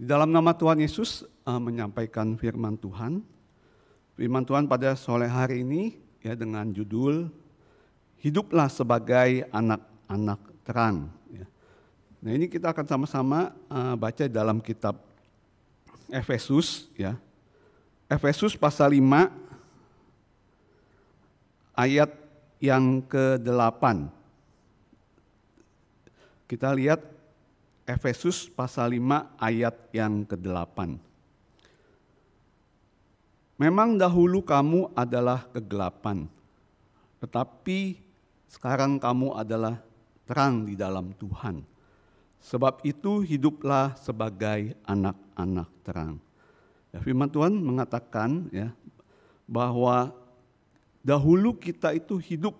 Di dalam nama Tuhan Yesus eh, menyampaikan firman Tuhan. Firman Tuhan pada sore hari ini ya dengan judul Hiduplah sebagai anak-anak terang. Ya. Nah ini kita akan sama-sama eh, baca dalam kitab Efesus ya. Efesus pasal 5 ayat yang ke-8. Kita lihat Efesus pasal 5 ayat yang ke-8. Memang dahulu kamu adalah kegelapan, tetapi sekarang kamu adalah terang di dalam Tuhan. Sebab itu hiduplah sebagai anak-anak terang. Ya, firman Tuhan mengatakan ya bahwa dahulu kita itu hidup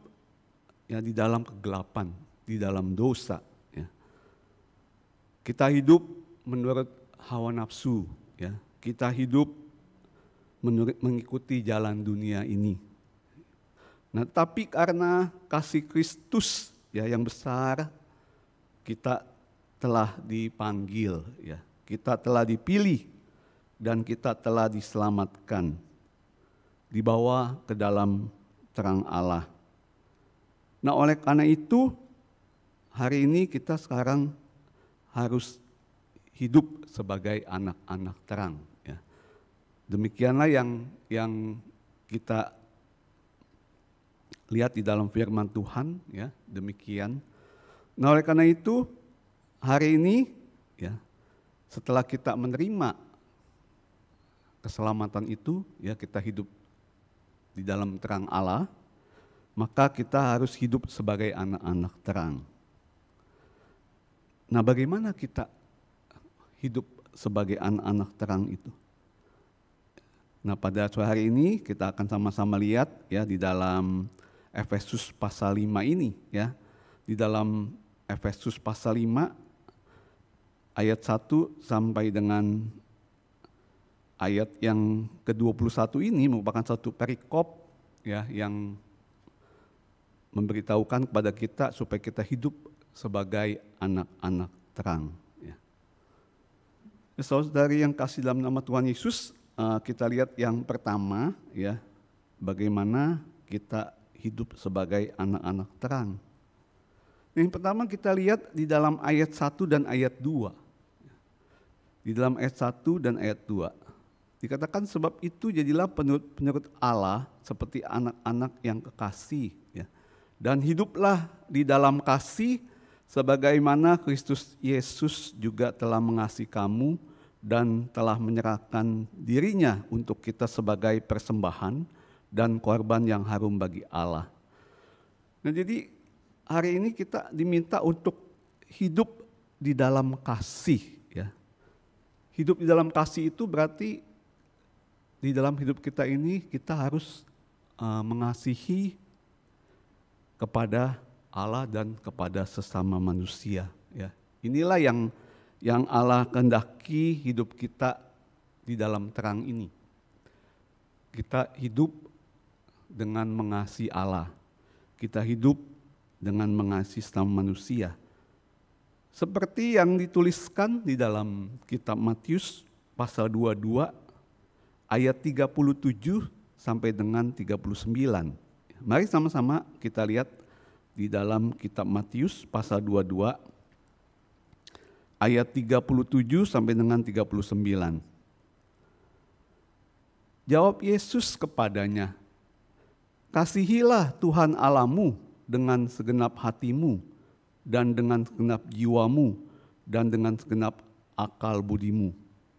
ya di dalam kegelapan, di dalam dosa. Kita hidup menurut hawa nafsu, ya. Kita hidup menurut mengikuti jalan dunia ini. Nah, tapi karena kasih Kristus ya yang besar kita telah dipanggil ya. Kita telah dipilih dan kita telah diselamatkan. Dibawa ke dalam terang Allah. Nah, oleh karena itu hari ini kita sekarang harus hidup sebagai anak-anak terang. Ya. Demikianlah yang yang kita lihat di dalam firman Tuhan. Ya, demikian. Nah oleh karena itu hari ini ya setelah kita menerima keselamatan itu ya kita hidup di dalam terang Allah maka kita harus hidup sebagai anak-anak terang Nah, bagaimana kita hidup sebagai anak-anak terang itu? Nah, pada sore hari ini kita akan sama-sama lihat ya di dalam Efesus pasal 5 ini ya. Di dalam Efesus pasal 5 ayat 1 sampai dengan ayat yang ke-21 ini merupakan satu perikop ya yang memberitahukan kepada kita supaya kita hidup sebagai anak-anak terang. Ya. ya dari yang kasih dalam nama Tuhan Yesus, eh, kita lihat yang pertama ya, bagaimana kita hidup sebagai anak-anak terang. Yang pertama kita lihat di dalam ayat 1 dan ayat 2. Di dalam ayat 1 dan ayat 2. Dikatakan sebab itu jadilah penurut, penurut Allah seperti anak-anak yang kekasih. Ya. Dan hiduplah di dalam kasih Sebagaimana Kristus Yesus juga telah mengasihi kamu dan telah menyerahkan dirinya untuk kita sebagai persembahan dan korban yang harum bagi Allah. Nah, jadi hari ini kita diminta untuk hidup di dalam kasih ya. Hidup di dalam kasih itu berarti di dalam hidup kita ini kita harus uh, mengasihi kepada Allah dan kepada sesama manusia ya. Inilah yang yang Allah kehendaki hidup kita di dalam terang ini. Kita hidup dengan mengasihi Allah. Kita hidup dengan mengasihi sesama manusia. Seperti yang dituliskan di dalam kitab Matius pasal 22 ayat 37 sampai dengan 39. Mari sama-sama kita lihat di dalam kitab Matius pasal 22 ayat 37 sampai dengan 39. Jawab Yesus kepadanya, Kasihilah Tuhan Alamu dengan segenap hatimu dan dengan segenap jiwamu dan dengan segenap akal budimu.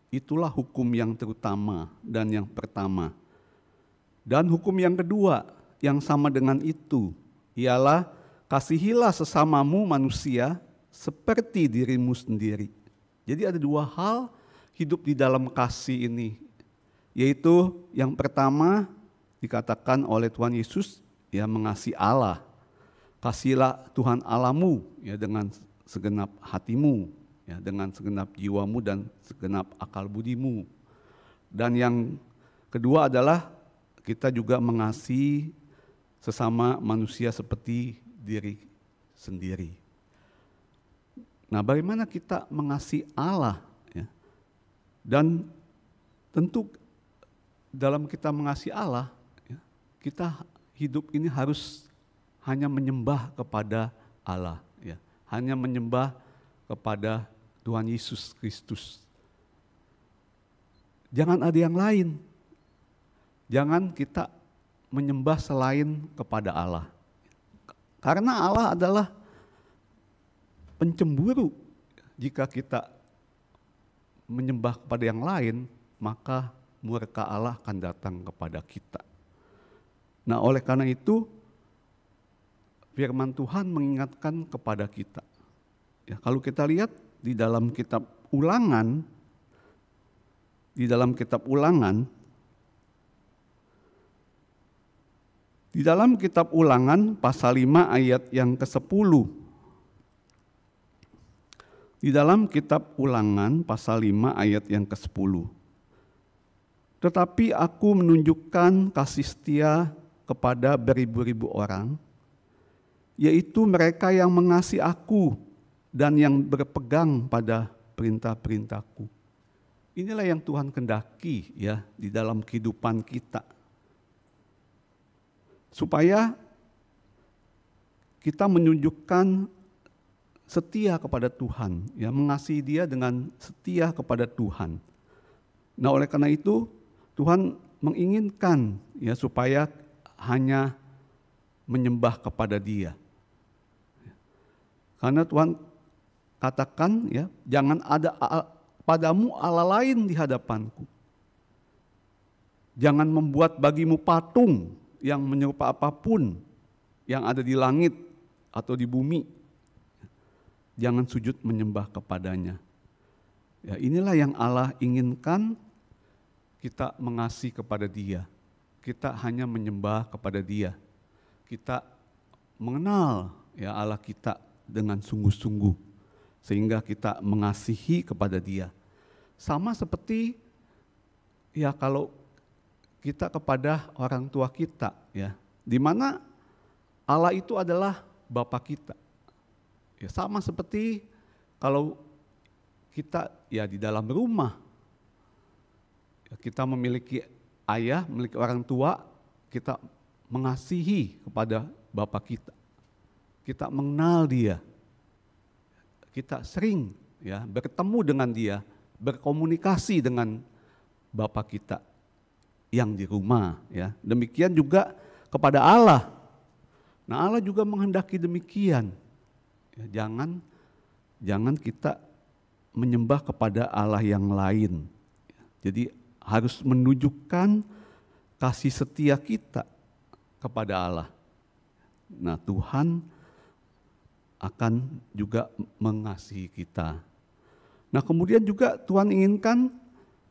Itulah hukum yang terutama dan yang pertama. Dan hukum yang kedua yang sama dengan itu ialah Kasihilah sesamamu manusia seperti dirimu sendiri. Jadi ada dua hal hidup di dalam kasih ini. Yaitu yang pertama dikatakan oleh Tuhan Yesus ya mengasihi Allah. Kasihilah Tuhan Alamu ya dengan segenap hatimu, ya dengan segenap jiwamu dan segenap akal budimu. Dan yang kedua adalah kita juga mengasihi sesama manusia seperti diri sendiri. Nah, bagaimana kita mengasihi Allah ya? Dan tentu dalam kita mengasihi Allah, ya, kita hidup ini harus hanya menyembah kepada Allah, ya. Hanya menyembah kepada Tuhan Yesus Kristus. Jangan ada yang lain. Jangan kita menyembah selain kepada Allah. Karena Allah adalah pencemburu. Jika kita menyembah kepada yang lain, maka murka Allah akan datang kepada kita. Nah, oleh karena itu firman Tuhan mengingatkan kepada kita. Ya, kalau kita lihat di dalam kitab Ulangan di dalam kitab Ulangan Di dalam kitab ulangan pasal 5 ayat yang ke-10. Di dalam kitab ulangan pasal 5 ayat yang ke-10. Tetapi aku menunjukkan kasih setia kepada beribu-ribu orang, yaitu mereka yang mengasihi aku dan yang berpegang pada perintah-perintahku. Inilah yang Tuhan kendaki ya di dalam kehidupan kita supaya kita menunjukkan setia kepada Tuhan, ya mengasihi dia dengan setia kepada Tuhan. Nah, oleh karena itu Tuhan menginginkan ya supaya hanya menyembah kepada Dia. Karena Tuhan katakan ya, jangan ada padamu Allah lain di hadapanku. Jangan membuat bagimu patung yang menyerupa apapun yang ada di langit atau di bumi. Jangan sujud menyembah kepadanya. Ya, inilah yang Allah inginkan kita mengasihi kepada Dia. Kita hanya menyembah kepada Dia. Kita mengenal ya Allah kita dengan sungguh-sungguh sehingga kita mengasihi kepada Dia. Sama seperti ya kalau kita kepada orang tua kita ya. Di mana Allah itu adalah Bapa kita. Ya, sama seperti kalau kita ya di dalam rumah ya, kita memiliki ayah, memiliki orang tua, kita mengasihi kepada Bapa kita. Kita mengenal dia. Kita sering ya bertemu dengan dia, berkomunikasi dengan Bapa kita yang di rumah ya. Demikian juga kepada Allah. Nah, Allah juga menghendaki demikian. Ya, jangan jangan kita menyembah kepada Allah yang lain. Jadi harus menunjukkan kasih setia kita kepada Allah. Nah, Tuhan akan juga mengasihi kita. Nah, kemudian juga Tuhan inginkan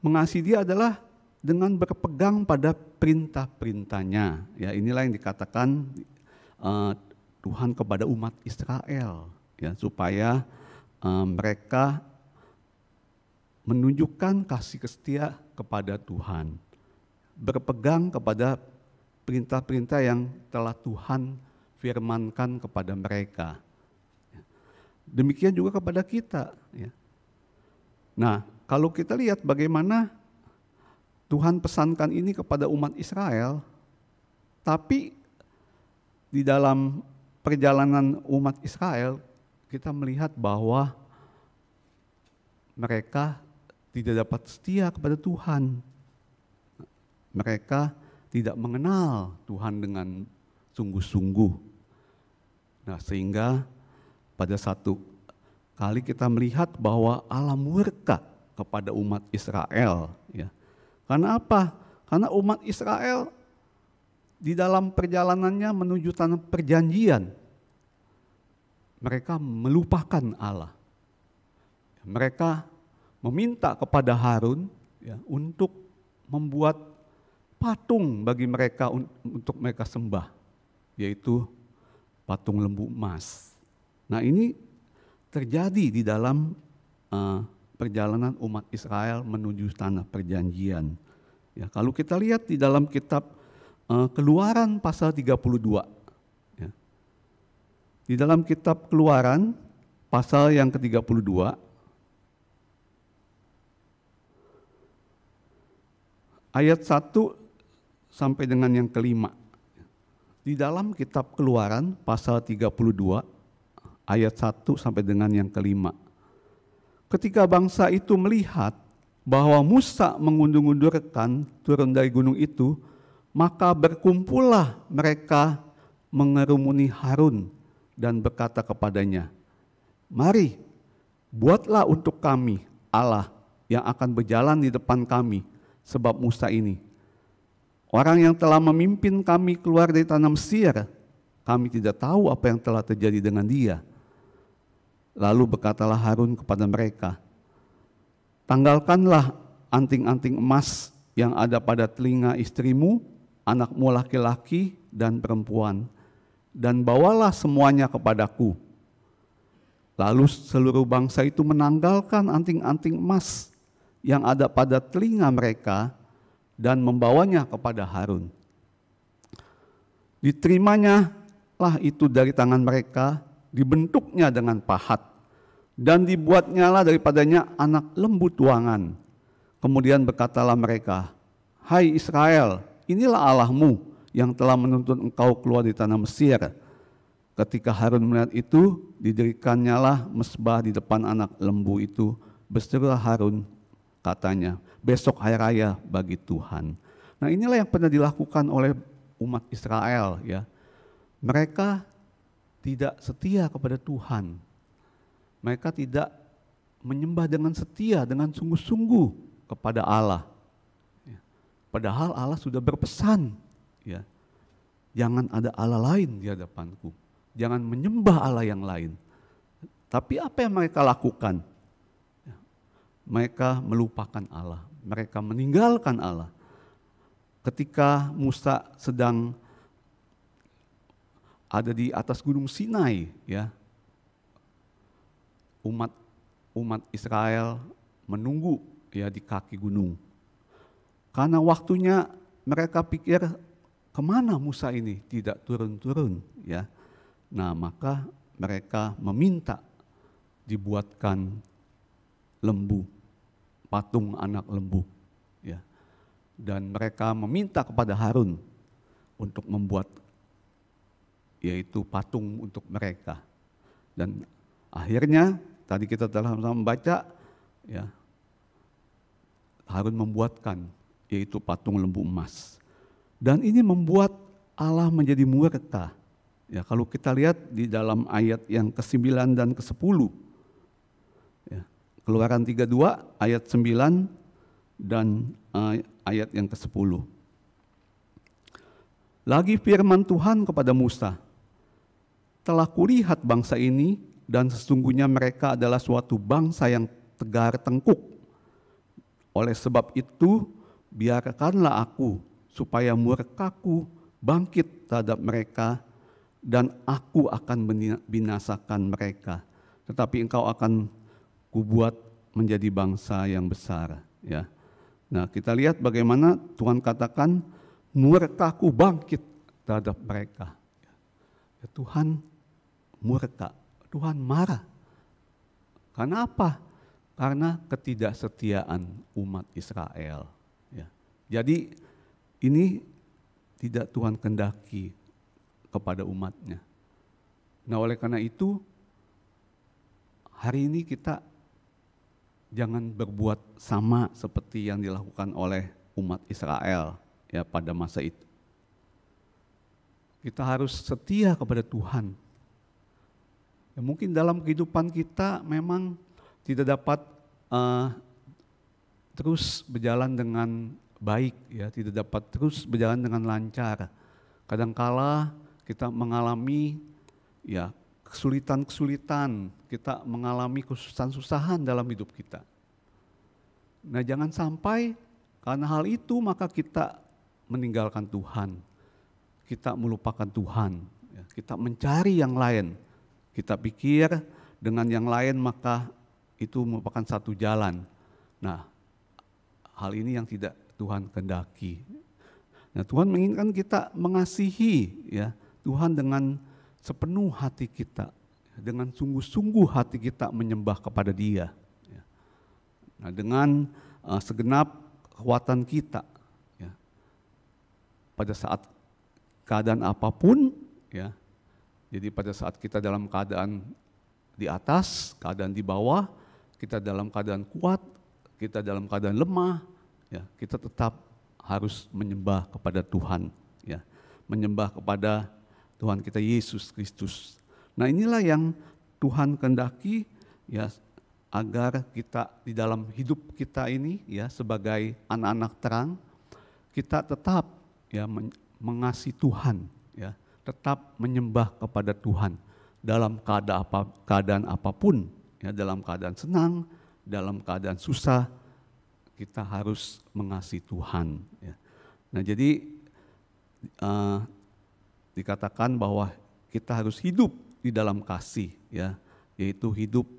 mengasihi dia adalah dengan berpegang pada perintah-perintahnya. Ya, inilah yang dikatakan uh, Tuhan kepada umat Israel ya supaya uh, mereka menunjukkan kasih setia kepada Tuhan. Berpegang kepada perintah-perintah yang telah Tuhan firmankan kepada mereka. Demikian juga kepada kita ya. Nah, kalau kita lihat bagaimana Tuhan pesankan ini kepada umat Israel, tapi di dalam perjalanan umat Israel kita melihat bahwa mereka tidak dapat setia kepada Tuhan. Mereka tidak mengenal Tuhan dengan sungguh-sungguh. Nah, sehingga pada satu kali kita melihat bahwa Allah murka kepada umat Israel karena apa? Karena umat Israel di dalam perjalanannya menuju tanah perjanjian, mereka melupakan Allah. Mereka meminta kepada Harun ya, untuk membuat patung bagi mereka untuk mereka sembah, yaitu patung lembu emas. Nah ini terjadi di dalam uh, perjalanan umat Israel menuju tanah perjanjian. Ya, kalau kita lihat di dalam kitab uh, Keluaran pasal 32. Ya. Di dalam kitab Keluaran pasal yang ke-32 ayat 1 sampai dengan yang kelima. Di dalam kitab Keluaran pasal 32 ayat 1 sampai dengan yang kelima ketika bangsa itu melihat bahwa Musa mengundur-undurkan turun dari gunung itu, maka berkumpullah mereka mengerumuni Harun dan berkata kepadanya, Mari, buatlah untuk kami Allah yang akan berjalan di depan kami sebab Musa ini. Orang yang telah memimpin kami keluar dari tanah Mesir, kami tidak tahu apa yang telah terjadi dengan dia.' Lalu berkatalah Harun kepada mereka, tanggalkanlah anting-anting emas yang ada pada telinga istrimu, anakmu laki-laki dan perempuan, dan bawalah semuanya kepadaku. Lalu seluruh bangsa itu menanggalkan anting-anting emas yang ada pada telinga mereka dan membawanya kepada Harun. Diterimanya lah itu dari tangan mereka, dibentuknya dengan pahat dan dibuat nyala daripadanya anak lembu tuangan. Kemudian berkatalah mereka, Hai Israel, inilah Allahmu yang telah menuntun engkau keluar di tanah Mesir. Ketika Harun melihat itu, nyala mesbah di depan anak lembu itu. Berserulah Harun, katanya, besok hari raya bagi Tuhan. Nah inilah yang pernah dilakukan oleh umat Israel ya. Mereka tidak setia kepada Tuhan, mereka tidak menyembah dengan setia, dengan sungguh-sungguh kepada Allah. Ya. Padahal Allah sudah berpesan, ya, jangan ada Allah lain di hadapanku, jangan menyembah Allah yang lain. Tapi apa yang mereka lakukan? Ya. Mereka melupakan Allah, mereka meninggalkan Allah. Ketika Musa sedang ada di atas gunung Sinai, ya, umat umat Israel menunggu ya di kaki gunung. Karena waktunya mereka pikir kemana Musa ini tidak turun-turun ya. Nah maka mereka meminta dibuatkan lembu, patung anak lembu ya. Dan mereka meminta kepada Harun untuk membuat yaitu patung untuk mereka. Dan akhirnya Tadi kita telah membaca ya. Harun membuatkan yaitu patung lembu emas. Dan ini membuat Allah menjadi murka. Ya, kalau kita lihat di dalam ayat yang ke-9 dan ke-10. Ya, keluaran 32 ayat 9 dan eh, ayat yang ke-10. Lagi firman Tuhan kepada Musa, telah kulihat bangsa ini dan sesungguhnya mereka adalah suatu bangsa yang tegar tengkuk. Oleh sebab itu, biarkanlah aku supaya murkaku bangkit terhadap mereka dan aku akan binasakan mereka. Tetapi engkau akan kubuat menjadi bangsa yang besar. Ya. Nah kita lihat bagaimana Tuhan katakan murkaku bangkit terhadap mereka. Ya, Tuhan murka Tuhan marah. Karena apa? Karena ketidaksetiaan umat Israel. Ya. Jadi ini tidak Tuhan kendaki kepada umatnya. Nah oleh karena itu hari ini kita jangan berbuat sama seperti yang dilakukan oleh umat Israel ya pada masa itu. Kita harus setia kepada Tuhan Ya, mungkin dalam kehidupan kita memang tidak dapat uh, terus berjalan dengan baik, ya tidak dapat terus berjalan dengan lancar. Kadangkala kita mengalami ya kesulitan-kesulitan, kita mengalami kesusahan-susahan dalam hidup kita. Nah jangan sampai karena hal itu maka kita meninggalkan Tuhan, kita melupakan Tuhan, ya. kita mencari yang lain kita pikir dengan yang lain maka itu merupakan satu jalan. Nah, hal ini yang tidak Tuhan kendaki. Nah, Tuhan menginginkan kita mengasihi ya Tuhan dengan sepenuh hati kita, dengan sungguh-sungguh hati kita menyembah kepada Dia. Ya. Nah, dengan uh, segenap kekuatan kita, ya, pada saat keadaan apapun, ya, jadi pada saat kita dalam keadaan di atas, keadaan di bawah, kita dalam keadaan kuat, kita dalam keadaan lemah, ya, kita tetap harus menyembah kepada Tuhan, ya. Menyembah kepada Tuhan kita Yesus Kristus. Nah, inilah yang Tuhan kehendaki ya agar kita di dalam hidup kita ini ya sebagai anak-anak terang kita tetap ya mengasihi Tuhan ya tetap menyembah kepada Tuhan dalam keadaan, apapun, ya, dalam keadaan senang, dalam keadaan susah, kita harus mengasihi Tuhan. Ya. Nah, jadi uh, dikatakan bahwa kita harus hidup di dalam kasih, ya, yaitu hidup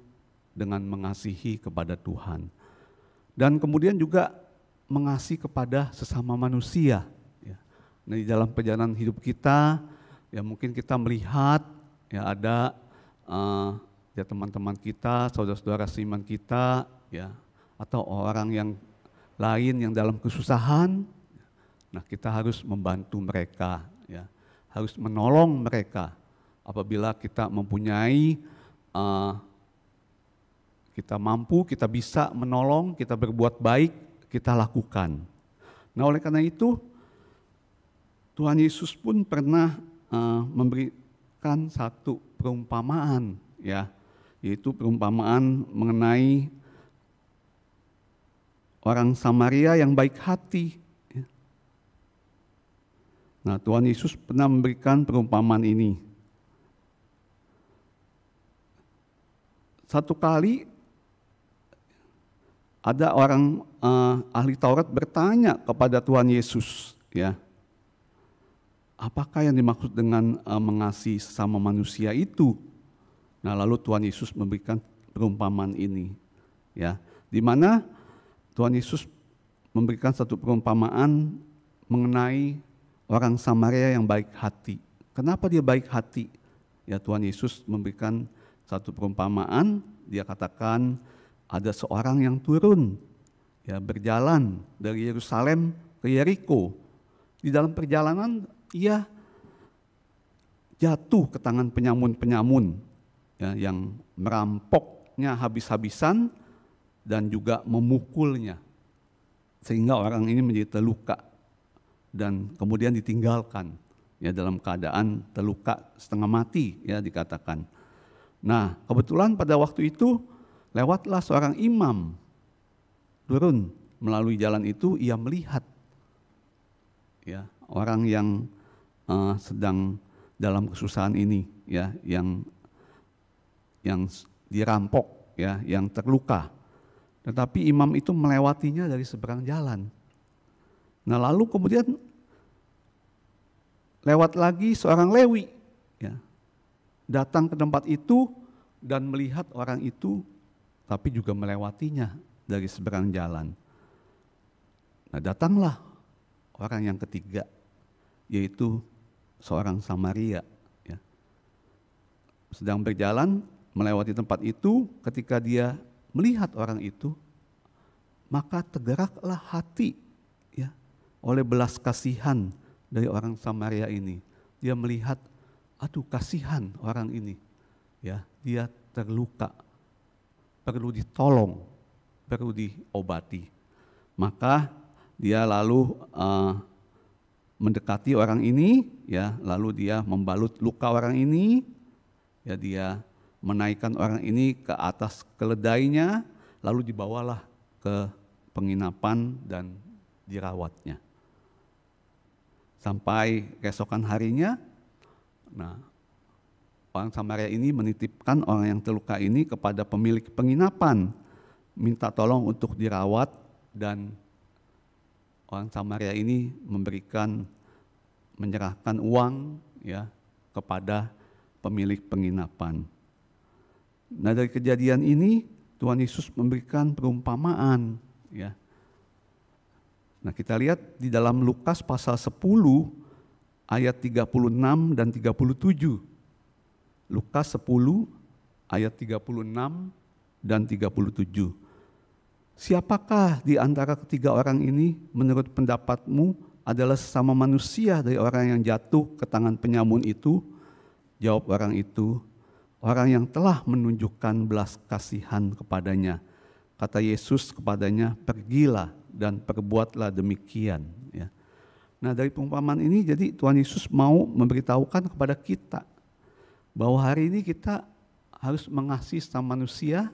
dengan mengasihi kepada Tuhan, dan kemudian juga mengasihi kepada sesama manusia. Ya. Nah, di dalam perjalanan hidup kita ya mungkin kita melihat ya ada uh, ya teman-teman kita, saudara-saudara seiman kita, ya atau orang yang lain yang dalam kesusahan, nah kita harus membantu mereka, ya harus menolong mereka apabila kita mempunyai uh, kita mampu, kita bisa menolong, kita berbuat baik, kita lakukan. Nah oleh karena itu Tuhan Yesus pun pernah Eh, memberikan satu perumpamaan ya, yaitu perumpamaan mengenai orang Samaria yang baik hati. Ya. Nah, Tuhan Yesus pernah memberikan perumpamaan ini. Satu kali ada orang uh, ahli Taurat bertanya kepada Tuhan Yesus, ya apakah yang dimaksud dengan eh, mengasihi sesama manusia itu? Nah, lalu Tuhan Yesus memberikan perumpamaan ini, ya, di mana Tuhan Yesus memberikan satu perumpamaan mengenai orang Samaria yang baik hati. Kenapa dia baik hati? Ya, Tuhan Yesus memberikan satu perumpamaan. Dia katakan ada seorang yang turun, ya berjalan dari Yerusalem ke Yeriko. Di dalam perjalanan ia jatuh ke tangan penyamun-penyamun ya, yang merampoknya habis-habisan dan juga memukulnya sehingga orang ini menjadi terluka dan kemudian ditinggalkan ya dalam keadaan terluka setengah mati ya dikatakan. Nah, kebetulan pada waktu itu lewatlah seorang imam turun melalui jalan itu ia melihat ya orang yang uh, sedang dalam kesusahan ini ya yang yang dirampok ya yang terluka tetapi imam itu melewatinya dari seberang jalan nah lalu kemudian lewat lagi seorang lewi ya datang ke tempat itu dan melihat orang itu tapi juga melewatinya dari seberang jalan nah datanglah orang yang ketiga yaitu seorang Samaria. Ya. Sedang berjalan melewati tempat itu, ketika dia melihat orang itu, maka tergeraklah hati ya oleh belas kasihan dari orang Samaria ini. Dia melihat, aduh kasihan orang ini. Ya, dia terluka, perlu ditolong, perlu diobati. Maka dia lalu uh, mendekati orang ini, ya, lalu dia membalut luka orang ini, ya dia menaikkan orang ini ke atas keledainya, lalu dibawalah ke penginapan dan dirawatnya. Sampai keesokan harinya, nah orang Samaria ini menitipkan orang yang terluka ini kepada pemilik penginapan, minta tolong untuk dirawat dan orang Samaria ini memberikan menyerahkan uang ya kepada pemilik penginapan. Nah, dari kejadian ini Tuhan Yesus memberikan perumpamaan ya. Nah, kita lihat di dalam Lukas pasal 10 ayat 36 dan 37. Lukas 10 ayat 36 dan 37. Siapakah di antara ketiga orang ini menurut pendapatmu adalah sesama manusia dari orang yang jatuh ke tangan penyamun itu? Jawab orang itu, orang yang telah menunjukkan belas kasihan kepadanya. Kata Yesus kepadanya, pergilah dan perbuatlah demikian. Ya. Nah dari pengumpaman ini jadi Tuhan Yesus mau memberitahukan kepada kita bahwa hari ini kita harus mengasihi sama manusia,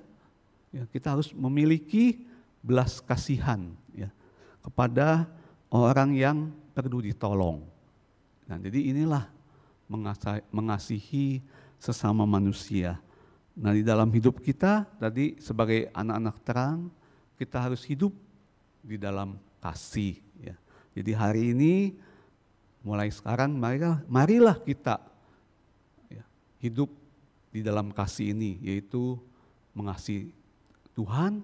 ya, kita harus memiliki belas kasihan ya, kepada orang yang perlu ditolong. Nah, jadi inilah mengasihi sesama manusia. Nah, di dalam hidup kita tadi sebagai anak-anak terang, kita harus hidup di dalam kasih ya. Jadi hari ini mulai sekarang marilah, marilah kita ya, hidup di dalam kasih ini yaitu mengasihi Tuhan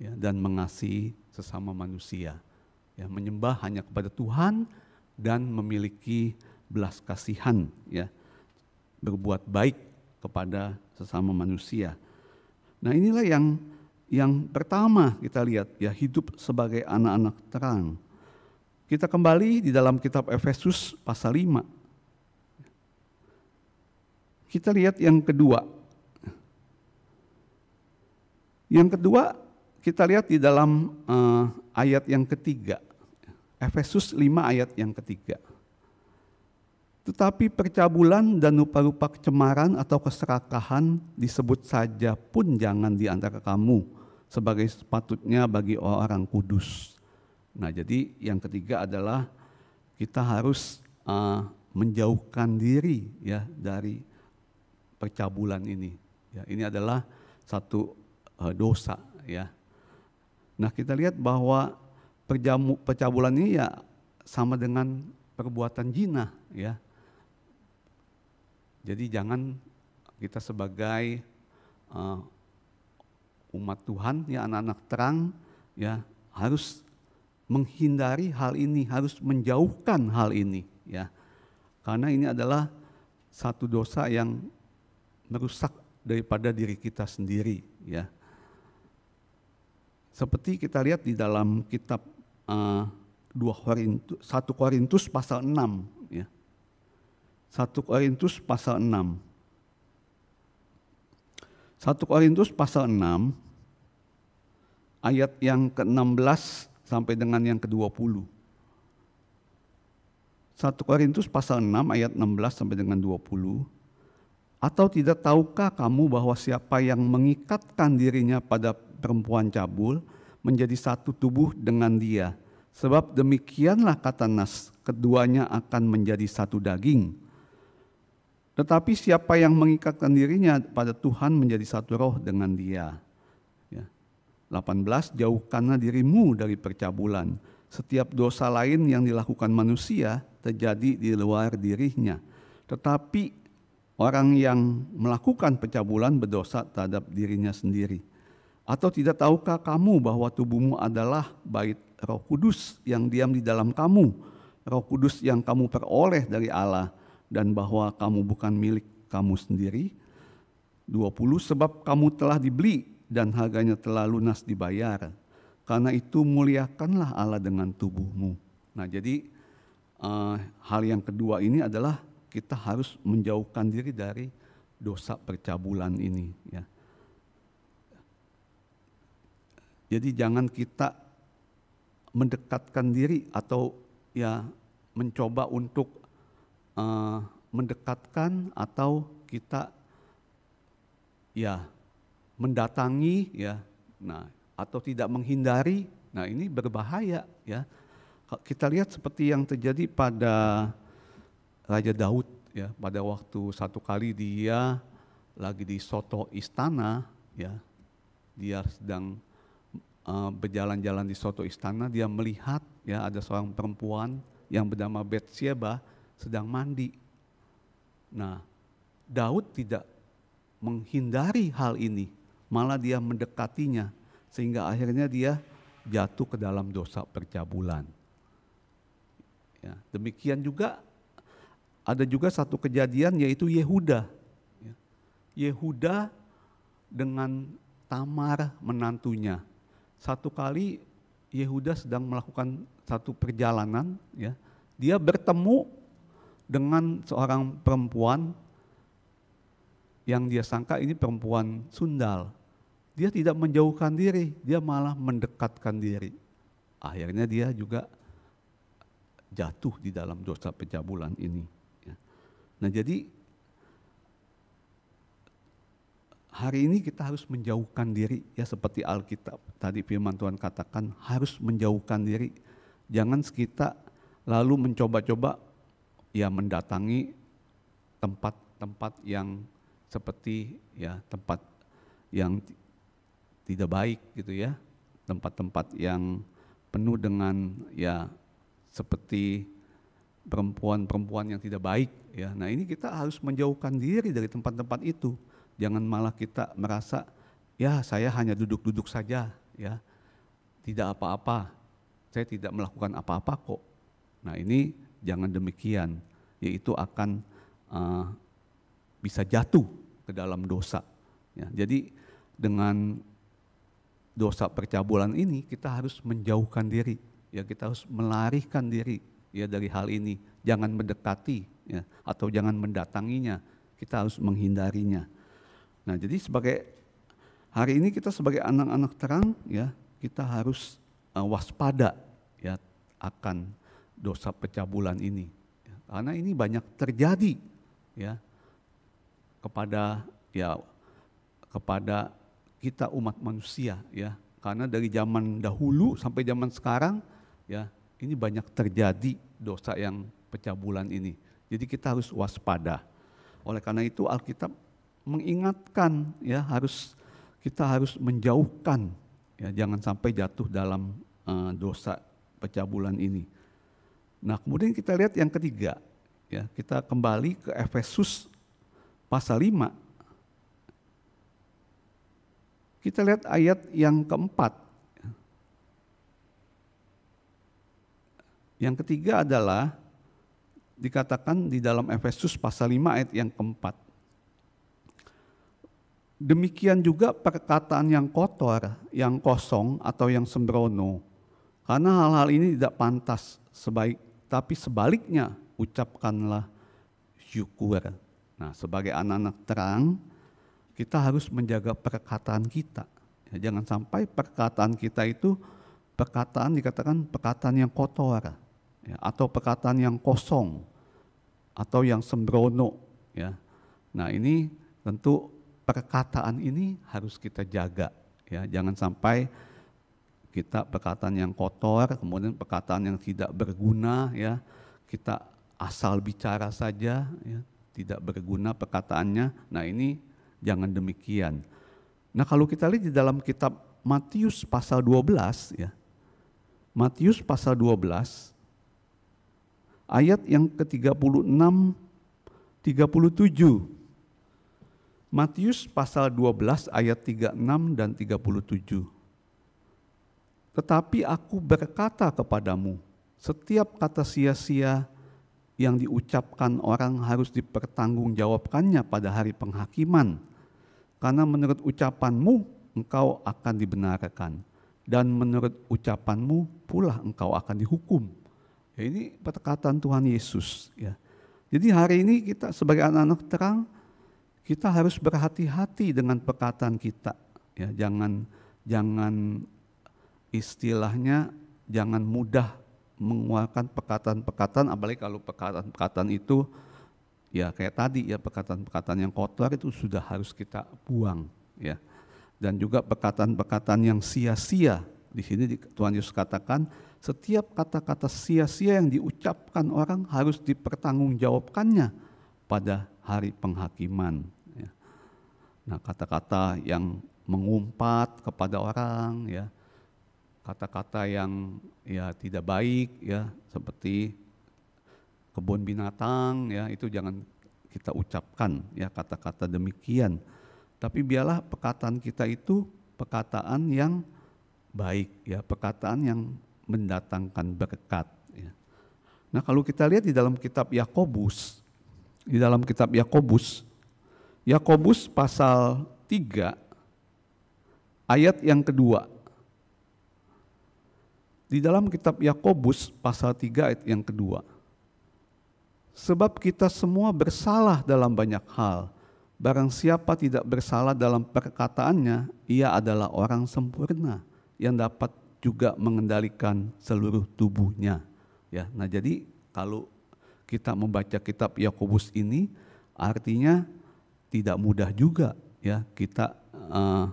ya, dan mengasihi sesama manusia. Ya, menyembah hanya kepada Tuhan dan memiliki belas kasihan, ya, berbuat baik kepada sesama manusia. Nah inilah yang yang pertama kita lihat ya hidup sebagai anak-anak terang. Kita kembali di dalam kitab Efesus pasal 5. Kita lihat yang kedua. Yang kedua kita lihat di dalam uh, ayat yang ketiga, Efesus 5 ayat yang ketiga. Tetapi percabulan dan rupa-rupa kecemaran atau keserakahan disebut saja pun jangan di antara kamu sebagai sepatutnya bagi orang kudus. Nah, jadi yang ketiga adalah kita harus uh, menjauhkan diri ya dari percabulan ini. Ya, ini adalah satu uh, dosa ya. Nah kita lihat bahwa perjamu, percabulan ini ya sama dengan perbuatan jina ya. Jadi jangan kita sebagai uh, umat Tuhan ya anak-anak terang ya harus menghindari hal ini, harus menjauhkan hal ini ya. Karena ini adalah satu dosa yang merusak daripada diri kita sendiri ya. Seperti kita lihat di dalam kitab uh, eh, 2 Korintus 1 Korintus pasal 6 ya. 1 Korintus pasal 6. 1 Korintus pasal 6 ayat yang ke-16 sampai dengan yang ke-20. 1 Korintus pasal 6 ayat 16 sampai dengan 20. Atau tidak tahukah kamu bahwa siapa yang mengikatkan dirinya pada perempuan cabul menjadi satu tubuh dengan dia. Sebab demikianlah kata Nas, keduanya akan menjadi satu daging. Tetapi siapa yang mengikatkan dirinya pada Tuhan menjadi satu roh dengan dia. 18, ya. jauhkanlah dirimu dari percabulan. Setiap dosa lain yang dilakukan manusia terjadi di luar dirinya. Tetapi orang yang melakukan percabulan berdosa terhadap dirinya sendiri. Atau tidak tahukah kamu bahwa tubuhmu adalah bait Roh Kudus yang diam di dalam kamu, Roh Kudus yang kamu peroleh dari Allah dan bahwa kamu bukan milik kamu sendiri? 20 sebab kamu telah dibeli dan harganya telah lunas dibayar. Karena itu muliakanlah Allah dengan tubuhmu. Nah, jadi uh, hal yang kedua ini adalah kita harus menjauhkan diri dari dosa percabulan ini ya. Jadi jangan kita mendekatkan diri atau ya mencoba untuk uh, mendekatkan atau kita ya mendatangi ya nah atau tidak menghindari nah ini berbahaya ya kita lihat seperti yang terjadi pada Raja Daud ya pada waktu satu kali dia lagi di soto istana ya dia sedang uh, berjalan-jalan di suatu istana, dia melihat ya ada seorang perempuan yang bernama Bathsheba sedang mandi. Nah, Daud tidak menghindari hal ini, malah dia mendekatinya sehingga akhirnya dia jatuh ke dalam dosa percabulan. Ya, demikian juga ada juga satu kejadian yaitu Yehuda. Ya, Yehuda dengan Tamar menantunya satu kali Yehuda sedang melakukan satu perjalanan ya. Dia bertemu dengan seorang perempuan yang dia sangka ini perempuan sundal. Dia tidak menjauhkan diri, dia malah mendekatkan diri. Akhirnya dia juga jatuh di dalam dosa pencabulan ini. Ya. Nah jadi hari ini kita harus menjauhkan diri ya seperti Alkitab tadi firman Tuhan katakan harus menjauhkan diri jangan kita lalu mencoba-coba ya mendatangi tempat-tempat yang seperti ya tempat yang tidak baik gitu ya tempat-tempat yang penuh dengan ya seperti perempuan-perempuan yang tidak baik ya nah ini kita harus menjauhkan diri dari tempat-tempat itu Jangan malah kita merasa ya saya hanya duduk-duduk saja ya. Tidak apa-apa. Saya tidak melakukan apa-apa kok. Nah, ini jangan demikian, yaitu akan uh, bisa jatuh ke dalam dosa. Ya, jadi dengan dosa percabulan ini kita harus menjauhkan diri, ya kita harus melarikan diri ya dari hal ini. Jangan mendekati ya, atau jangan mendatanginya. Kita harus menghindarinya. Nah, jadi sebagai hari ini kita sebagai anak-anak terang ya, kita harus uh, waspada ya akan dosa pecabulan ini. Karena ini banyak terjadi ya kepada ya kepada kita umat manusia ya. Karena dari zaman dahulu sampai zaman sekarang ya ini banyak terjadi dosa yang pecabulan ini. Jadi kita harus waspada. Oleh karena itu Alkitab mengingatkan ya harus kita harus menjauhkan ya jangan sampai jatuh dalam uh, dosa pecabulan ini. Nah, kemudian kita lihat yang ketiga ya, kita kembali ke Efesus pasal 5. Kita lihat ayat yang keempat. Yang ketiga adalah dikatakan di dalam Efesus pasal 5 ayat yang keempat. Demikian juga perkataan yang kotor, yang kosong atau yang sembrono. Karena hal-hal ini tidak pantas sebaik, tapi sebaliknya ucapkanlah syukur. Nah, sebagai anak-anak terang, kita harus menjaga perkataan kita. Ya, jangan sampai perkataan kita itu perkataan dikatakan perkataan yang kotor ya, atau perkataan yang kosong atau yang sembrono ya. Nah, ini tentu perkataan ini harus kita jaga ya jangan sampai kita perkataan yang kotor kemudian perkataan yang tidak berguna ya kita asal bicara saja ya tidak berguna perkataannya nah ini jangan demikian nah kalau kita lihat di dalam kitab Matius pasal 12 ya Matius pasal 12 ayat yang ke-36 37 Matius pasal 12 ayat 36 dan 37. Tetapi aku berkata kepadamu, setiap kata sia-sia yang diucapkan orang harus dipertanggungjawabkannya pada hari penghakiman. Karena menurut ucapanmu engkau akan dibenarkan dan menurut ucapanmu pula engkau akan dihukum. Ya, ini perkataan Tuhan Yesus ya. Jadi hari ini kita sebagai anak-anak terang kita harus berhati-hati dengan perkataan kita. Ya, jangan jangan istilahnya jangan mudah mengeluarkan perkataan-perkataan apalagi kalau perkataan-perkataan itu ya kayak tadi ya perkataan-perkataan yang kotor itu sudah harus kita buang ya. Dan juga perkataan-perkataan yang sia-sia. Di sini Tuhan Yesus katakan setiap kata-kata sia-sia yang diucapkan orang harus dipertanggungjawabkannya pada hari penghakiman. Nah, kata-kata yang mengumpat kepada orang ya. Kata-kata yang ya tidak baik ya seperti kebun binatang ya itu jangan kita ucapkan ya kata-kata demikian. Tapi biarlah perkataan kita itu perkataan yang baik ya, perkataan yang mendatangkan berkat ya. Nah, kalau kita lihat di dalam kitab Yakobus di dalam kitab Yakobus Yakobus pasal 3 ayat yang kedua. Di dalam kitab Yakobus pasal 3 ayat yang kedua. Sebab kita semua bersalah dalam banyak hal. Barang siapa tidak bersalah dalam perkataannya, ia adalah orang sempurna yang dapat juga mengendalikan seluruh tubuhnya. Ya, nah jadi kalau kita membaca kitab Yakobus ini artinya tidak mudah juga ya kita uh,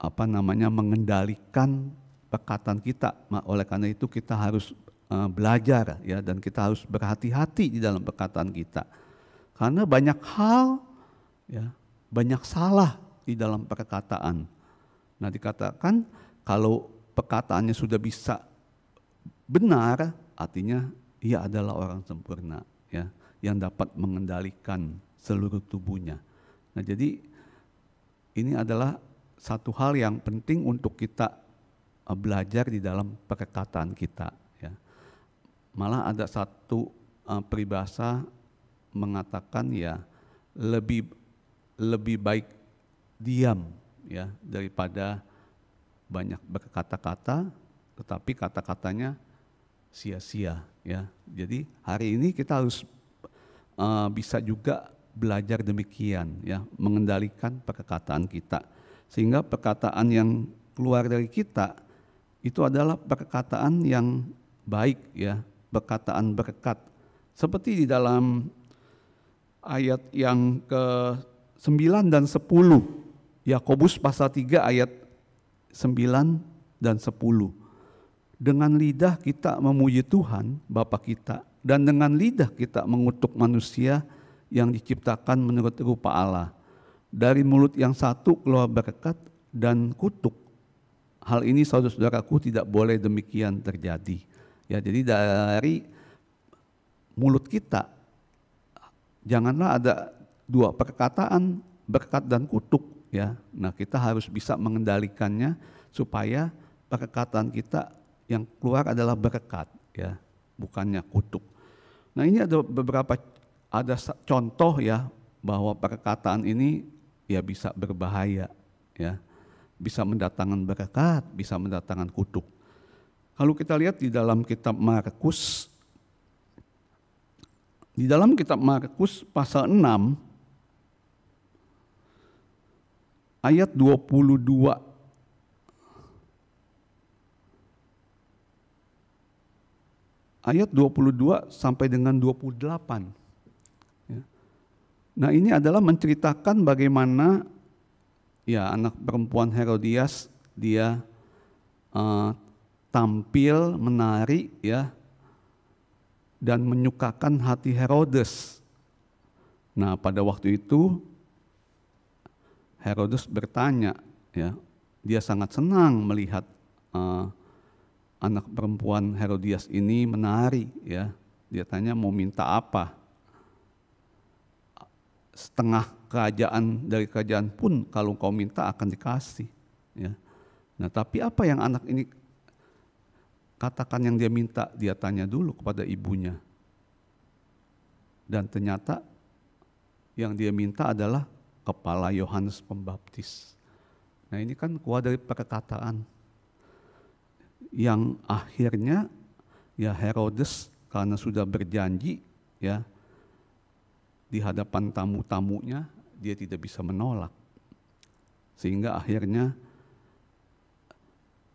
apa namanya mengendalikan pekatan kita. Oleh karena itu kita harus uh, belajar ya dan kita harus berhati-hati di dalam perkataan kita. Karena banyak hal ya, banyak salah di dalam perkataan. Nah, dikatakan kalau perkataannya sudah bisa benar, artinya ia adalah orang sempurna ya yang dapat mengendalikan seluruh tubuhnya. Nah, jadi ini adalah satu hal yang penting untuk kita eh, belajar di dalam perkataan kita. Ya. Malah ada satu uh, peribahasa mengatakan ya lebih lebih baik diam ya daripada banyak berkata-kata, tetapi kata-katanya sia-sia ya. Jadi hari ini kita harus uh, bisa juga belajar demikian ya mengendalikan perkataan kita sehingga perkataan yang keluar dari kita itu adalah perkataan yang baik ya perkataan berkat seperti di dalam ayat yang ke 9 dan 10 Yakobus pasal 3 ayat 9 dan 10 dengan lidah kita memuji Tuhan Bapa kita dan dengan lidah kita mengutuk manusia yang diciptakan menurut rupa Allah. Dari mulut yang satu keluar berkat dan kutuk. Hal ini saudara-saudaraku tidak boleh demikian terjadi. Ya, jadi dari mulut kita janganlah ada dua perkataan berkat dan kutuk ya. Nah, kita harus bisa mengendalikannya supaya perkataan kita yang keluar adalah berkat ya, bukannya kutuk. Nah ini ada beberapa ada contoh ya bahwa perkataan ini ya bisa berbahaya ya. Bisa mendatangkan berkat, bisa mendatangkan kutuk. Kalau kita lihat di dalam kitab Markus di dalam kitab Markus pasal 6 ayat 22 ayat 22 sampai dengan 28. Ya. Nah ini adalah menceritakan bagaimana ya anak perempuan Herodias dia uh, tampil menari ya dan menyukakan hati Herodes. Nah pada waktu itu Herodes bertanya ya dia sangat senang melihat uh, anak perempuan Herodias ini menari ya. Dia tanya mau minta apa? Setengah kerajaan dari kerajaan pun kalau kau minta akan dikasih ya. Nah, tapi apa yang anak ini katakan yang dia minta, dia tanya dulu kepada ibunya. Dan ternyata yang dia minta adalah kepala Yohanes Pembaptis. Nah, ini kan kuat dari perkataan yang akhirnya ya Herodes karena sudah berjanji ya di hadapan tamu-tamunya dia tidak bisa menolak. Sehingga akhirnya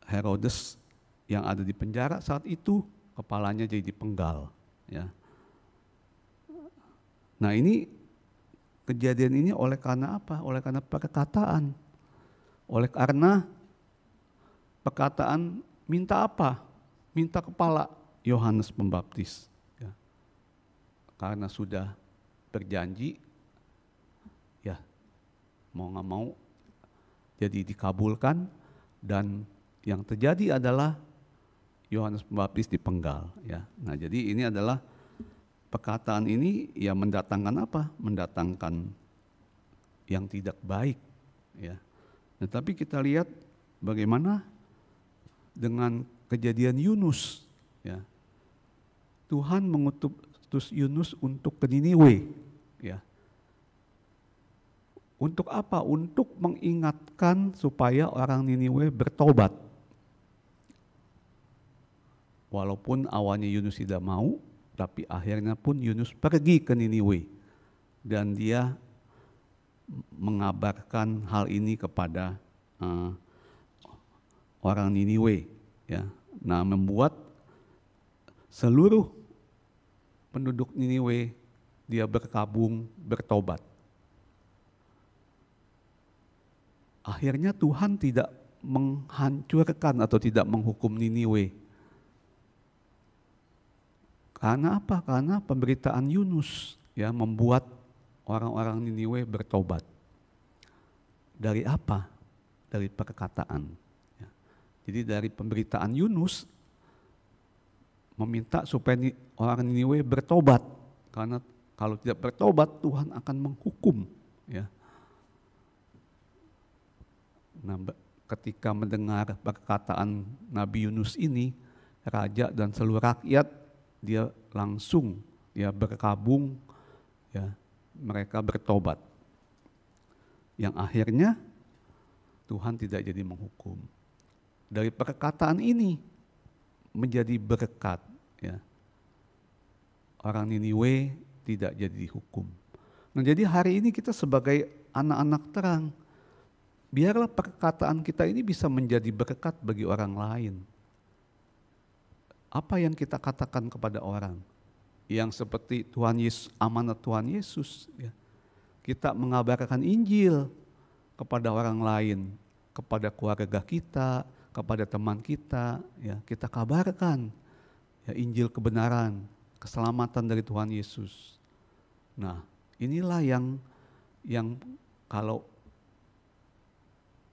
Herodes yang ada di penjara saat itu kepalanya jadi penggal ya. Nah, ini kejadian ini oleh karena apa? Oleh karena perkataan. Oleh karena perkataan minta apa? Minta kepala Yohanes Pembaptis. Ya. Karena sudah berjanji, ya mau nggak mau jadi dikabulkan dan yang terjadi adalah Yohanes Pembaptis dipenggal. Ya. Nah jadi ini adalah perkataan ini ya mendatangkan apa? Mendatangkan yang tidak baik. Ya. Tetapi nah, kita lihat bagaimana dengan kejadian Yunus. Ya. Tuhan mengutus Yunus untuk ke Niniwe. Ya. Untuk apa? Untuk mengingatkan supaya orang Niniwe bertobat. Walaupun awalnya Yunus tidak mau, tapi akhirnya pun Yunus pergi ke Niniwe. Dan dia mengabarkan hal ini kepada uh, orang Niniwe ya. Nah, membuat seluruh penduduk Niniwe dia berkabung, bertobat. Akhirnya Tuhan tidak menghancurkan atau tidak menghukum Niniwe. Karena apa? Karena pemberitaan Yunus ya membuat orang-orang Niniwe bertobat. Dari apa? Dari perkataan. Jadi dari pemberitaan Yunus meminta supaya orang Niniwe bertobat karena kalau tidak bertobat Tuhan akan menghukum ya. Nah, ketika mendengar perkataan Nabi Yunus ini, raja dan seluruh rakyat dia langsung ya berkabung ya mereka bertobat. Yang akhirnya Tuhan tidak jadi menghukum dari perkataan ini menjadi berkat. Ya. Orang Niniwe tidak jadi dihukum. Nah jadi hari ini kita sebagai anak-anak terang, biarlah perkataan kita ini bisa menjadi berkat bagi orang lain. Apa yang kita katakan kepada orang, yang seperti Tuhan Yesus, amanat Tuhan Yesus, ya. kita mengabarkan Injil kepada orang lain, kepada keluarga kita, kepada teman kita, ya kita kabarkan ya Injil kebenaran, keselamatan dari Tuhan Yesus. Nah, inilah yang yang kalau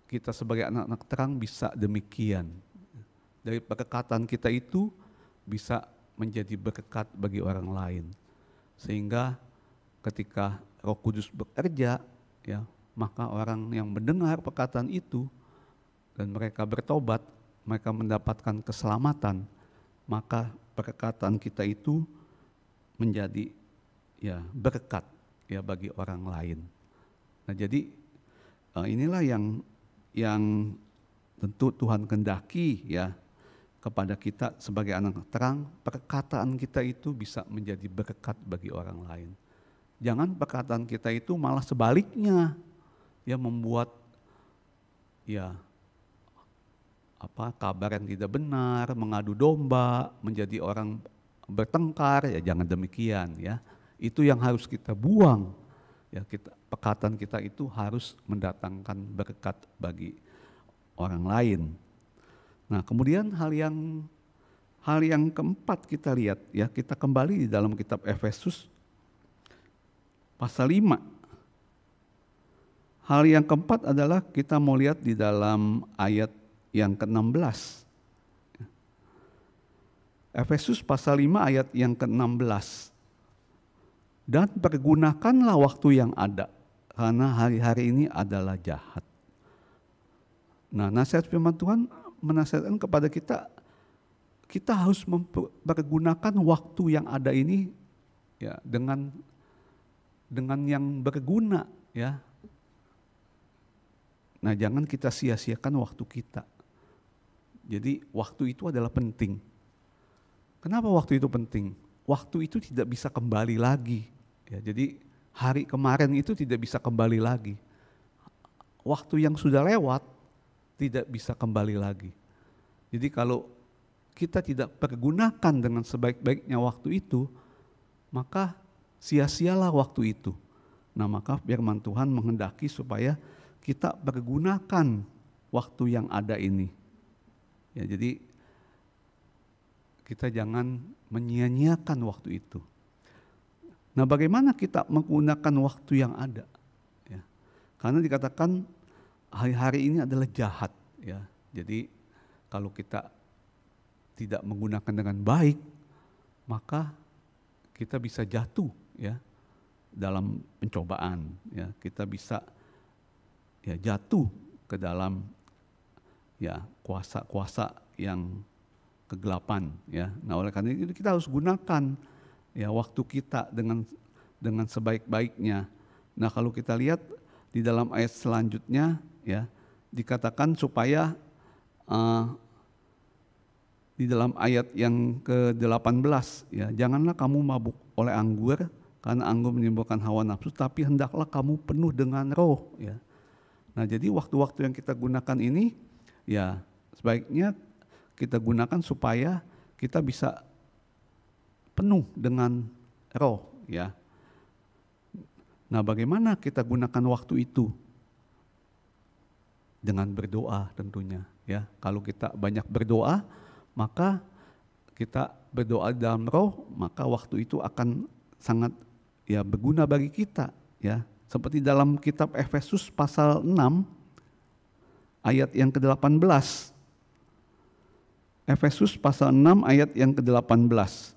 kita sebagai anak-anak terang bisa demikian. Dari perkataan kita itu bisa menjadi berkat bagi orang lain. Sehingga ketika Roh Kudus bekerja, ya, maka orang yang mendengar perkataan itu dan mereka bertobat, mereka mendapatkan keselamatan, maka perkataan kita itu menjadi ya berkat ya bagi orang lain. Nah, jadi eh, inilah yang yang tentu Tuhan kendaki ya kepada kita sebagai anak terang, perkataan kita itu bisa menjadi berkat bagi orang lain. Jangan perkataan kita itu malah sebaliknya ya membuat ya apa kabar yang tidak benar, mengadu domba, menjadi orang bertengkar, ya jangan demikian ya. Itu yang harus kita buang. Ya kita pekatan kita itu harus mendatangkan berkat bagi orang lain. Nah, kemudian hal yang hal yang keempat kita lihat ya, kita kembali di dalam kitab Efesus pasal 5 Hal yang keempat adalah kita mau lihat di dalam ayat yang ke-16. Efesus pasal 5 ayat yang ke-16. Dan pergunakanlah waktu yang ada, karena hari-hari ini adalah jahat. Nah nasihat firman Tuhan menasihatkan kepada kita, kita harus mempergunakan waktu yang ada ini ya dengan dengan yang berguna ya. Nah, jangan kita sia-siakan waktu kita. Jadi waktu itu adalah penting. Kenapa waktu itu penting? Waktu itu tidak bisa kembali lagi. Ya, jadi hari kemarin itu tidak bisa kembali lagi. Waktu yang sudah lewat tidak bisa kembali lagi. Jadi kalau kita tidak pergunakan dengan sebaik-baiknya waktu itu, maka sia-sialah waktu itu. Nah maka firman Tuhan menghendaki supaya kita pergunakan waktu yang ada ini Ya, jadi kita jangan menyia-nyiakan waktu itu. Nah, bagaimana kita menggunakan waktu yang ada? Ya. Karena dikatakan hari-hari ini adalah jahat, ya. Jadi kalau kita tidak menggunakan dengan baik, maka kita bisa jatuh, ya, dalam pencobaan, ya. Kita bisa ya jatuh ke dalam ya kuasa-kuasa yang kegelapan ya. Nah oleh karena itu kita harus gunakan ya waktu kita dengan dengan sebaik-baiknya. Nah kalau kita lihat di dalam ayat selanjutnya ya dikatakan supaya uh, di dalam ayat yang ke-18 ya janganlah kamu mabuk oleh anggur karena anggur menimbulkan hawa nafsu tapi hendaklah kamu penuh dengan roh ya. Nah jadi waktu-waktu yang kita gunakan ini ya sebaiknya kita gunakan supaya kita bisa penuh dengan roh ya. Nah, bagaimana kita gunakan waktu itu? Dengan berdoa tentunya ya. Kalau kita banyak berdoa, maka kita berdoa dalam roh, maka waktu itu akan sangat ya berguna bagi kita ya. Seperti dalam kitab Efesus pasal 6 ayat yang ke-18. Efesus pasal 6 ayat yang ke-18.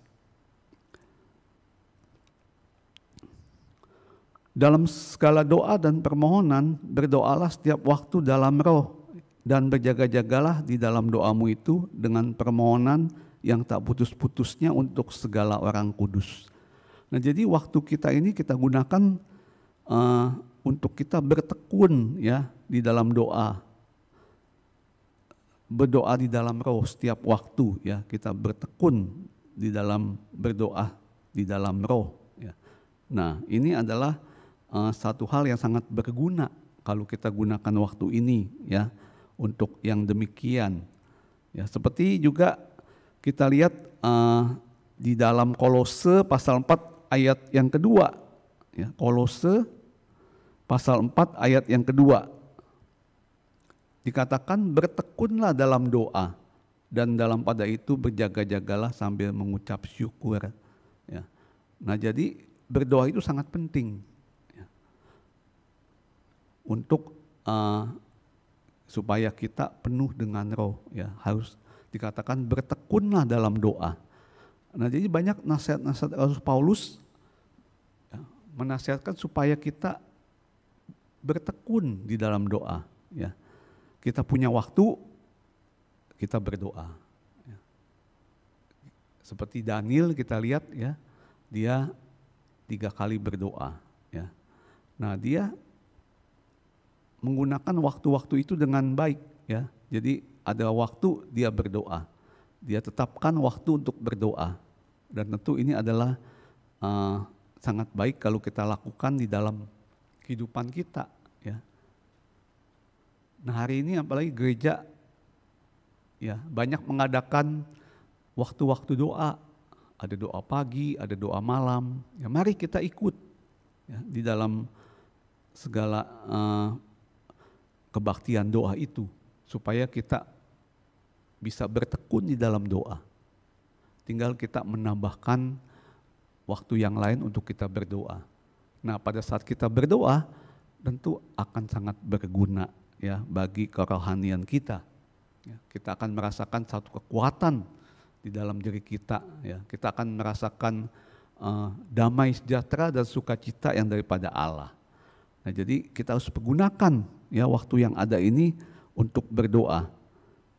Dalam segala doa dan permohonan, berdoalah setiap waktu dalam roh dan berjaga-jagalah di dalam doamu itu dengan permohonan yang tak putus-putusnya untuk segala orang kudus. Nah, jadi waktu kita ini kita gunakan uh, untuk kita bertekun ya di dalam doa berdoa di dalam roh setiap waktu ya kita bertekun di dalam berdoa di dalam roh ya. Nah, ini adalah uh, satu hal yang sangat berguna kalau kita gunakan waktu ini ya untuk yang demikian. Ya, seperti juga kita lihat uh, di dalam Kolose pasal 4 ayat yang kedua ya, Kolose pasal 4 ayat yang kedua Dikatakan bertekunlah dalam doa dan dalam pada itu berjaga-jagalah sambil mengucap syukur. Ya. Nah jadi berdoa itu sangat penting ya. untuk uh, supaya kita penuh dengan roh ya harus dikatakan bertekunlah dalam doa. Nah jadi banyak nasihat-nasihat Rasul Paulus ya, menasihatkan supaya kita bertekun di dalam doa ya kita punya waktu, kita berdoa. Ya. Seperti Daniel kita lihat ya, dia tiga kali berdoa. Ya. Nah dia menggunakan waktu-waktu itu dengan baik. ya. Jadi ada waktu dia berdoa. Dia tetapkan waktu untuk berdoa. Dan tentu ini adalah uh, sangat baik kalau kita lakukan di dalam kehidupan kita. Ya. Nah hari ini apalagi gereja ya banyak mengadakan waktu-waktu doa. Ada doa pagi, ada doa malam. Ya mari kita ikut ya, di dalam segala uh, kebaktian doa itu supaya kita bisa bertekun di dalam doa. Tinggal kita menambahkan waktu yang lain untuk kita berdoa. Nah, pada saat kita berdoa tentu akan sangat berguna ya bagi kerohanian kita. Ya, kita akan merasakan satu kekuatan di dalam diri kita. Ya, kita akan merasakan uh, damai sejahtera dan sukacita yang daripada Allah. Nah, jadi kita harus menggunakan ya waktu yang ada ini untuk berdoa.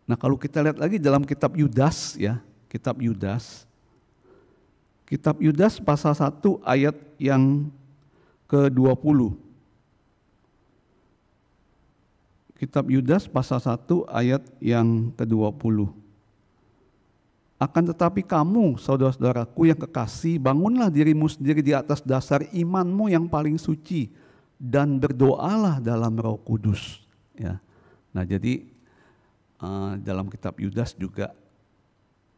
Nah, kalau kita lihat lagi dalam kitab Yudas ya, kitab Yudas. Kitab Yudas pasal 1 ayat yang ke-20. kitab Yudas pasal 1 ayat yang ke-20. Akan tetapi kamu saudara-saudaraku yang kekasih bangunlah dirimu sendiri di atas dasar imanmu yang paling suci dan berdoalah dalam roh kudus. Ya. Nah jadi uh, dalam kitab Yudas juga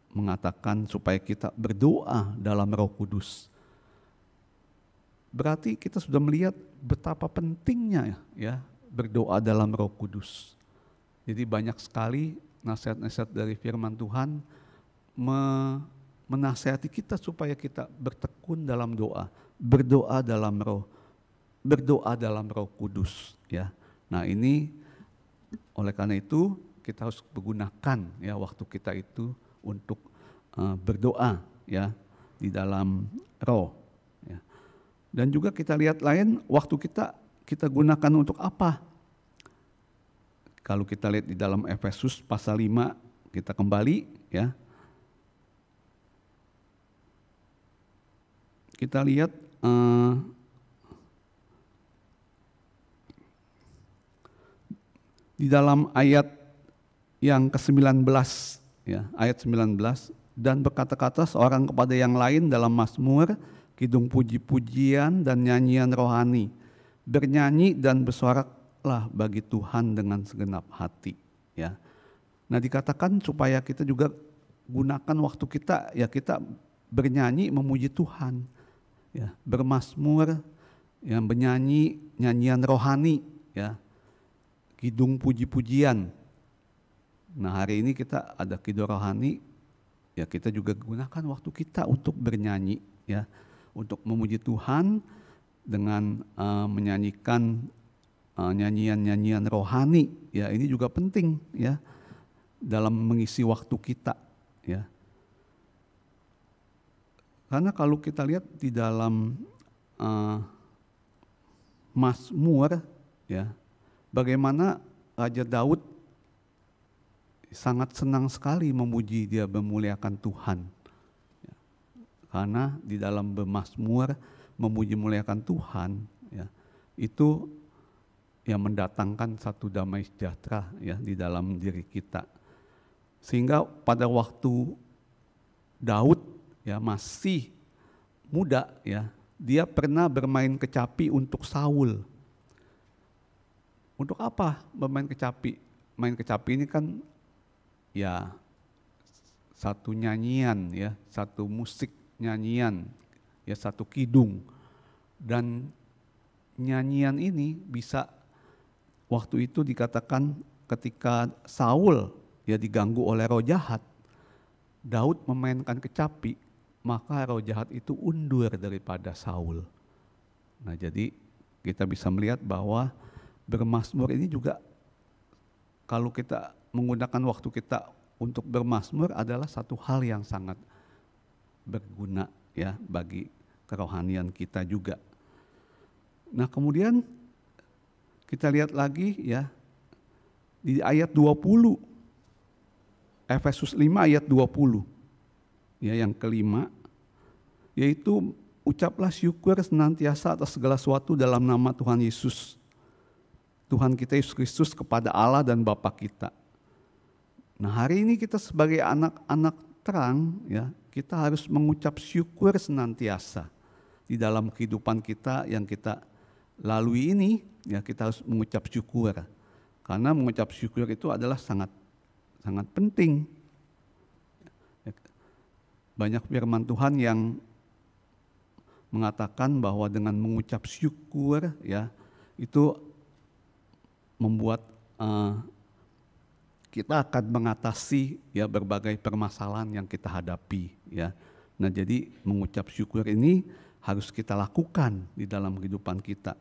mengatakan supaya kita berdoa dalam roh kudus. Berarti kita sudah melihat betapa pentingnya ya berdoa dalam roh kudus. Jadi banyak sekali nasihat-nasihat dari firman Tuhan me menasihati kita supaya kita bertekun dalam doa, berdoa dalam roh, berdoa dalam roh kudus. ya. Nah ini oleh karena itu kita harus menggunakan ya waktu kita itu untuk uh, berdoa ya di dalam roh. Ya. Dan juga kita lihat lain waktu kita kita gunakan untuk apa? Kalau kita lihat di dalam Efesus pasal 5, kita kembali ya. Kita lihat eh, di dalam ayat yang ke-19 ya, ayat 19 dan berkata-kata seorang kepada yang lain dalam mazmur, kidung puji-pujian dan nyanyian rohani bernyanyi dan bersuaralah bagi Tuhan dengan segenap hati ya. Nah, dikatakan supaya kita juga gunakan waktu kita ya kita bernyanyi memuji Tuhan ya, bermasmur yang bernyanyi nyanyian rohani ya. Kidung puji-pujian. Nah, hari ini kita ada kidung rohani ya kita juga gunakan waktu kita untuk bernyanyi ya, untuk memuji Tuhan dengan uh, menyanyikan eh, nyanyian-nyanyian uh, rohani ya ini juga penting ya dalam mengisi waktu kita ya karena kalau kita lihat di dalam uh, Mazmur ya bagaimana Raja Daud sangat senang sekali memuji dia memuliakan Tuhan ya. karena di dalam bermasmur memuji muliakan Tuhan ya itu yang mendatangkan satu damai sejahtera ya di dalam diri kita sehingga pada waktu Daud ya masih muda ya dia pernah bermain kecapi untuk Saul untuk apa bermain kecapi main kecapi ini kan ya satu nyanyian ya satu musik nyanyian ya satu kidung dan nyanyian ini bisa waktu itu dikatakan ketika Saul ya diganggu oleh roh jahat Daud memainkan kecapi maka roh jahat itu undur daripada Saul. Nah, jadi kita bisa melihat bahwa bermasmur ini juga kalau kita menggunakan waktu kita untuk bermasmur adalah satu hal yang sangat berguna ya bagi kerohanian kita juga. Nah, kemudian kita lihat lagi ya di ayat 20 Efesus 5 ayat 20. Ya, yang kelima yaitu ucaplah syukur senantiasa atas segala sesuatu dalam nama Tuhan Yesus. Tuhan kita Yesus Kristus kepada Allah dan Bapa kita. Nah, hari ini kita sebagai anak-anak terang ya, kita harus mengucap syukur senantiasa di dalam kehidupan kita yang kita lalui ini, ya kita harus mengucap syukur. Karena mengucap syukur itu adalah sangat sangat penting. Ya, banyak firman Tuhan yang mengatakan bahwa dengan mengucap syukur ya itu membuat uh, kita akan mengatasi ya berbagai permasalahan yang kita hadapi ya. Nah, jadi mengucap syukur ini harus kita lakukan di dalam kehidupan kita.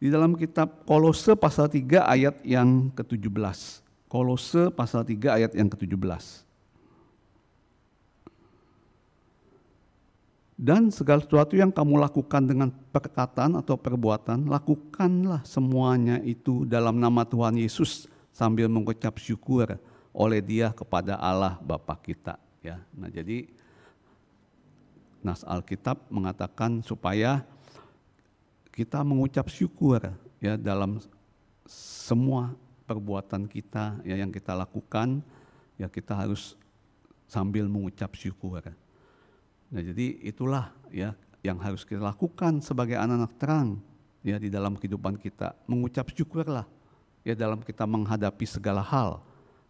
Di dalam kitab Kolose pasal 3 ayat yang ke-17. Kolose pasal 3 ayat yang ke-17. Dan segala sesuatu yang kamu lakukan dengan perkataan atau perbuatan, lakukanlah semuanya itu dalam nama Tuhan Yesus sambil mengucap syukur oleh dia kepada Allah Bapa kita ya. Nah, jadi Nas Alkitab mengatakan supaya kita mengucap syukur ya dalam semua perbuatan kita ya yang kita lakukan ya kita harus sambil mengucap syukur. Nah, jadi itulah ya yang harus kita lakukan sebagai anak-anak terang ya di dalam kehidupan kita mengucap syukurlah ya dalam kita menghadapi segala hal,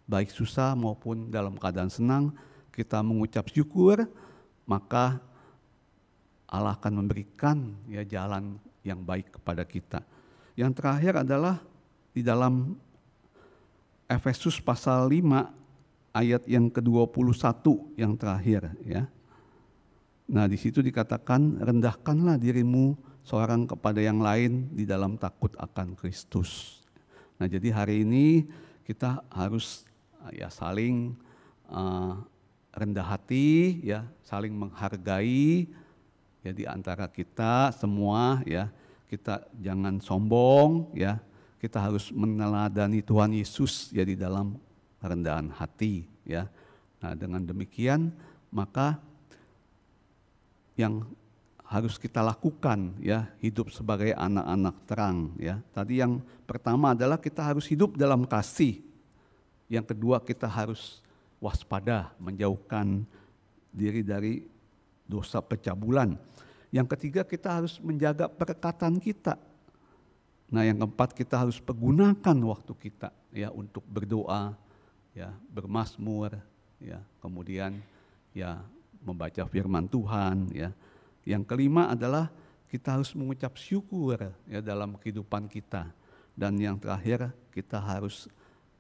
baik susah maupun dalam keadaan senang, kita mengucap syukur, maka Allah akan memberikan ya jalan yang baik kepada kita. Yang terakhir adalah di dalam Efesus pasal 5 ayat yang ke-21 yang terakhir ya. Nah, di situ dikatakan rendahkanlah dirimu seorang kepada yang lain di dalam takut akan Kristus. Nah, jadi hari ini kita harus ah, ya saling uh, rendah hati, ya saling menghargai ya di antara kita semua, ya kita jangan sombong, ya kita harus meneladani Tuhan Yesus ya di dalam rendahan hati, ya. Nah, dengan demikian maka yang harus kita lakukan ya hidup sebagai anak-anak terang ya. Tadi yang pertama adalah kita harus hidup dalam kasih. Yang kedua kita harus waspada menjauhkan diri dari dosa pecabulan. Yang ketiga kita harus menjaga perkataan kita. Nah, yang keempat kita harus pergunakan waktu kita ya untuk berdoa, ya, bermasmur, ya, kemudian ya membaca firman Tuhan, ya yang kelima adalah kita harus mengucap syukur ya dalam kehidupan kita. Dan yang terakhir kita harus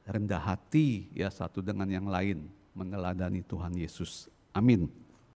rendah hati ya satu dengan yang lain meneladani Tuhan Yesus. Amin.